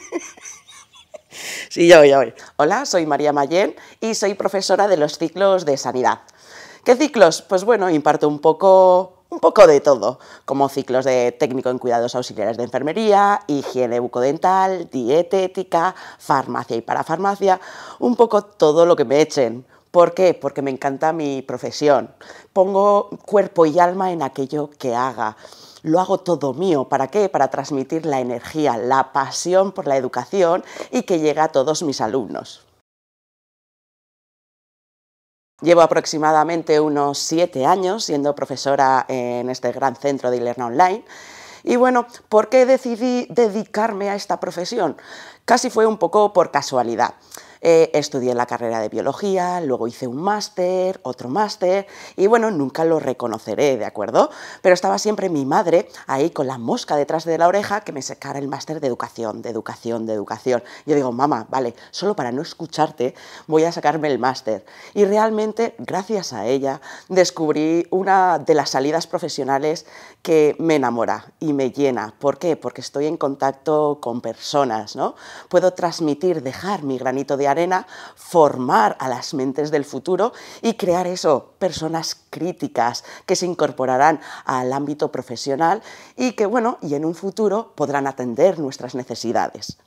sí, ya voy, ya voy. Hola, soy María Mayén y soy profesora de los ciclos de sanidad. ¿Qué ciclos? Pues bueno, imparto un poco un poco de todo, como ciclos de técnico en cuidados auxiliares de enfermería, higiene bucodental, dietética, farmacia y parafarmacia, un poco todo lo que me echen, ¿Por qué? Porque me encanta mi profesión. Pongo cuerpo y alma en aquello que haga. Lo hago todo mío. ¿Para qué? Para transmitir la energía, la pasión por la educación y que llegue a todos mis alumnos. Llevo aproximadamente unos siete años siendo profesora en este gran centro de Ilerna Online. Y bueno, ¿por qué decidí dedicarme a esta profesión? Casi fue un poco por casualidad. Eh, estudié la carrera de biología, luego hice un máster, otro máster, y bueno, nunca lo reconoceré, ¿de acuerdo? Pero estaba siempre mi madre ahí con la mosca detrás de la oreja que me sacara el máster de educación, de educación, de educación. Yo digo, mamá, vale, solo para no escucharte voy a sacarme el máster. Y realmente, gracias a ella, descubrí una de las salidas profesionales que me enamora y me llena. ¿Por qué? Porque estoy en contacto con personas, ¿no? Puedo transmitir, dejar mi granito de arena, formar a las mentes del futuro y crear eso, personas críticas que se incorporarán al ámbito profesional y que, bueno, y en un futuro podrán atender nuestras necesidades.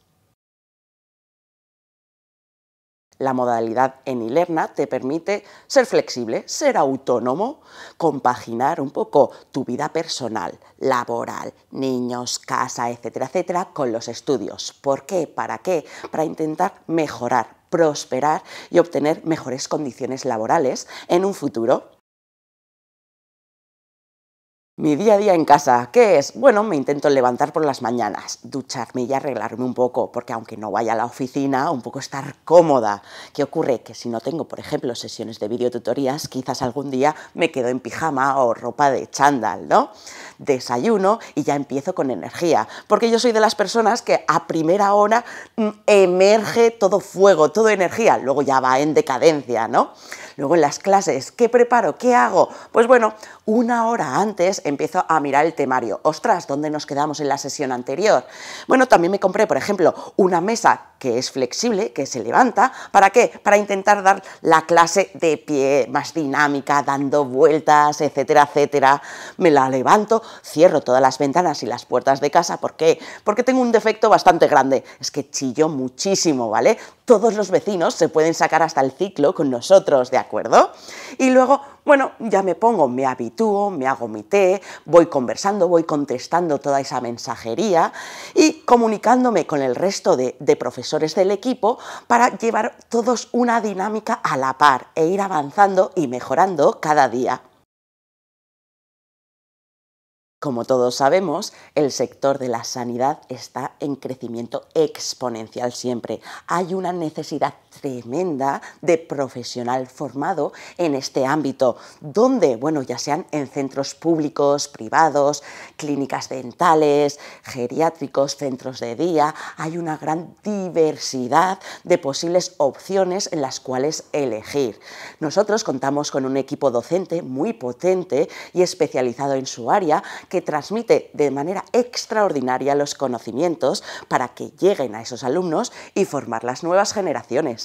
La modalidad en Ilerna te permite ser flexible, ser autónomo, compaginar un poco tu vida personal, laboral, niños, casa, etcétera, etcétera, con los estudios. ¿Por qué? ¿Para qué? Para intentar mejorar, prosperar y obtener mejores condiciones laborales en un futuro. Mi día a día en casa, ¿qué es? Bueno, me intento levantar por las mañanas, ducharme y arreglarme un poco, porque aunque no vaya a la oficina, un poco estar cómoda. ¿Qué ocurre? Que si no tengo, por ejemplo, sesiones de videotutorías, quizás algún día me quedo en pijama o ropa de chándal, ¿no? desayuno y ya empiezo con energía. Porque yo soy de las personas que a primera hora mm, emerge todo fuego, toda energía, luego ya va en decadencia, ¿no? Luego en las clases, ¿qué preparo? ¿Qué hago? Pues bueno, una hora antes empiezo a mirar el temario. Ostras, ¿dónde nos quedamos en la sesión anterior? Bueno, también me compré, por ejemplo, una mesa que es flexible, que se levanta. ¿Para qué? Para intentar dar la clase de pie más dinámica, dando vueltas, etcétera, etcétera. Me la levanto cierro todas las ventanas y las puertas de casa. ¿Por qué? Porque tengo un defecto bastante grande. Es que chillo muchísimo, ¿vale? Todos los vecinos se pueden sacar hasta el ciclo con nosotros, ¿de acuerdo? Y luego, bueno, ya me pongo, me habitúo, me hago mi té, voy conversando, voy contestando toda esa mensajería y comunicándome con el resto de, de profesores del equipo para llevar todos una dinámica a la par e ir avanzando y mejorando cada día. Como todos sabemos, el sector de la sanidad está en crecimiento exponencial siempre. Hay una necesidad tremenda de profesional formado en este ámbito, donde, bueno, ya sean en centros públicos, privados, clínicas dentales, geriátricos, centros de día, hay una gran diversidad de posibles opciones en las cuales elegir. Nosotros contamos con un equipo docente muy potente y especializado en su área que transmite de manera extraordinaria los conocimientos para que lleguen a esos alumnos y formar las nuevas generaciones.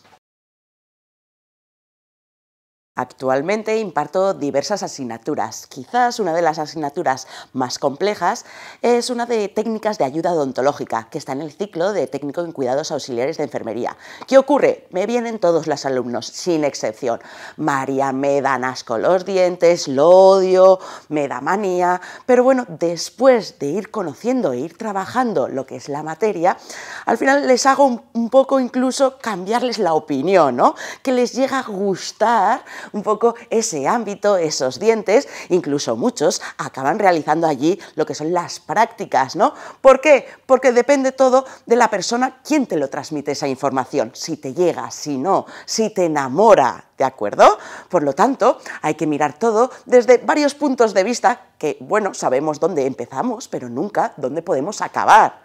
Actualmente imparto diversas asignaturas. Quizás una de las asignaturas más complejas es una de técnicas de ayuda odontológica, que está en el ciclo de técnico en cuidados auxiliares de enfermería. ¿Qué ocurre? Me vienen todos los alumnos, sin excepción. María me dan asco los dientes, lo odio, me da manía, pero bueno, después de ir conociendo e ir trabajando lo que es la materia, al final les hago un, un poco incluso cambiarles la opinión, ¿no? Que les llega a gustar un poco ese ámbito, esos dientes, incluso muchos acaban realizando allí lo que son las prácticas, ¿no? ¿Por qué? Porque depende todo de la persona quién te lo transmite esa información, si te llega, si no, si te enamora, ¿de acuerdo? Por lo tanto, hay que mirar todo desde varios puntos de vista que, bueno, sabemos dónde empezamos, pero nunca dónde podemos acabar.